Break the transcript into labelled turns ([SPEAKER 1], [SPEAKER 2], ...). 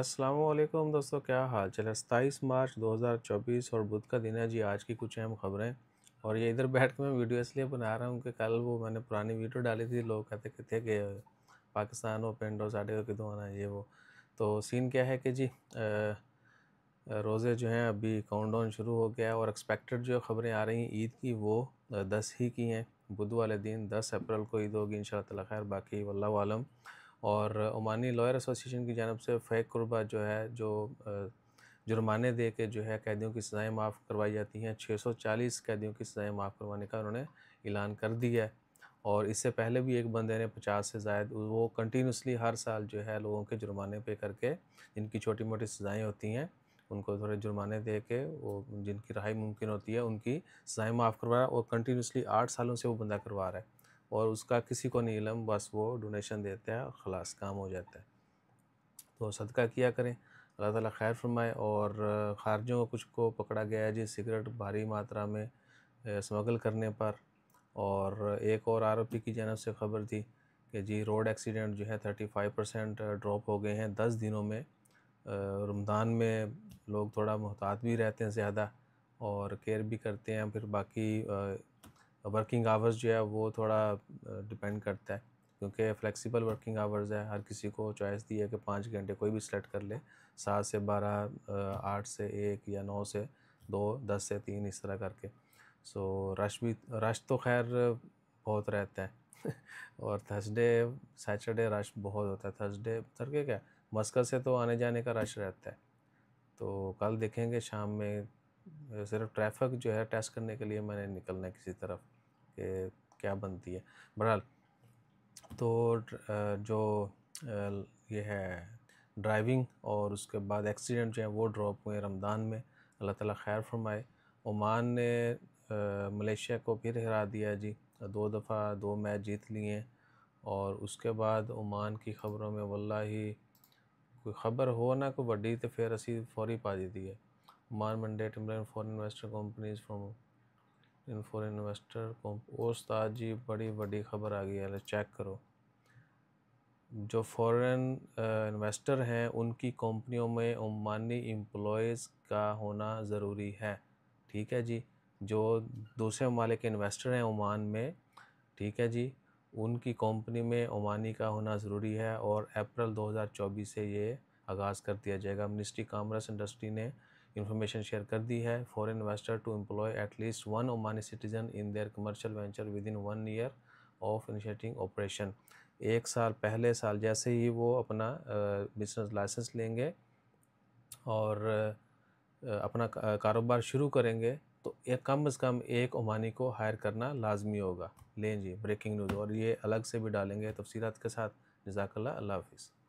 [SPEAKER 1] असलम दोस्तों क्या हाल चल सताईस मार्च 2024 और बुध का दिन है जी आज की कुछ अहम खबरें और ये इधर बैठ के मैं वीडियो इसलिए बना रहा हूँ कि कल वो मैंने पुरानी वीडियो डाली थी लोग कहते कहते कि पाकिस्तान वो पिंड साढ़े साढ़े कितों आना ये वो तो सीन क्या है कि जी रोज़े जो हैं अभी काउंटडाउन शुरू हो गया है और एक्सपेक्टेड जो खबरें आ रही हैं ईद की वो दस ही की हैं बुध वाले दिन दस अप्रैल को ईद होगी इन शाला खैर बाकी वल्लम और ओमानी लॉयर एसोसिएशन की जानब से फ़ैक कुरबा जो है जो जुर्माने दे के जो है कैदियों की सज़ाएँ माफ़ करवाई जाती हैं 640 कैदियों की सज़ाएँ माफ़ करवाने का उन्होंने ऐलान कर दिया है और इससे पहले भी एक बंदे ने पचास से जायद वो कंटिन्यूसली हर साल जो है लोगों के जुर्माने पे करके जिनकी छोटी मोटी सज़ाएँ होती हैं उनको थोड़े जुर्माने दे के वो जिनकी रहाई मुमकिन होती है उनकी सज़ाएँ माफ़ करवा रहा है और कंटिन्यूसली आठ सालों से वो बंदा करवा रहा है और उसका किसी को नहीं इलम बस वो डोनेशन देते हैं और ख़लास काम हो जाता है तो सदका किया करें अल्लाह ताला खैर फरमाए और खारजों को कुछ को पकड़ा गया है जी सिगरेट भारी मात्रा में स्मगल करने पर और एक और आरोपी की जानब से खबर थी कि जी रोड एक्सीडेंट जो है थर्टी फाइव परसेंट ड्रॉप हो गए हैं दस दिनों में रमज़ान में लोग थोड़ा मोहतात भी रहते हैं ज़्यादा और केयर भी करते हैं फिर बाकी वर्किंग आवर्स जो है वो थोड़ा डिपेंड करता है क्योंकि फ्लेक्सिबल वर्किंग आवर्स है हर किसी को चॉइस दी है कि पाँच घंटे कोई भी सिलेक्ट कर ले सात से बारह आठ से एक या नौ से दो दस से तीन इस तरह करके सो रश भी रश तो खैर बहुत रहता है और थर्सडे सैटरडे रश बहुत होता है थर्सडे थर्सडे क्या मस्कत से तो आने जाने का रश रहता है तो कल देखेंगे शाम में सिर्फ ट्रैफिक जो है टेस्ट करने के लिए मैंने निकलना है किसी तरफ कि क्या बनती है बहरहाल तो जो ये है ड्राइविंग और उसके बाद एक्सीडेंट जो है वो ड्रॉप हुए रमज़ान में अल्लाह ताला खैर फरमाए ओमान ने मलेशिया को फिर हरा दिया जी दो दफ़ा दो मैच जीत लिए और उसके बाद ओमान की खबरों में वल्ला ही कोई खबर हो ना कोई बड़ी तो फिर असी फौरी पा दी है मान mandate implement for investor companies from in for investor उसताद जी बड़ी बड़ी खबर आ गई है चेक करो जो फॉरेन इन्वेस्टर हैं उनकी कंपनियों में मानी एम्प्लॉयज़ का होना ज़रूरी है ठीक है जी जो दूसरे ममालिक इन्वेस्टर हैं ओमान में ठीक है जी उनकी कंपनी में ओमानी का होना ज़रूरी है और अप्रैल 2024 से ये आगाज़ कर दिया जाएगा मिनिस्ट्री कामर्स इंडस्ट्री ने इन्फॉर्मेशन शेयर कर दी है foreign investor to employ at least one Omani citizen in their commercial venture within one year of initiating operation एक साल पहले साल जैसे ही वो अपना बिजनेस लाइसेंस लेंगे और अपना कारोबार शुरू करेंगे तो एक कम से कम एक ओमानी को हायर करना लाजमी होगा लें जी ब्रेकिंग न्यूज़ और ये अलग से भी डालेंगे तफसीत के साथ जजाकल्ला अल्लाह हाफिज़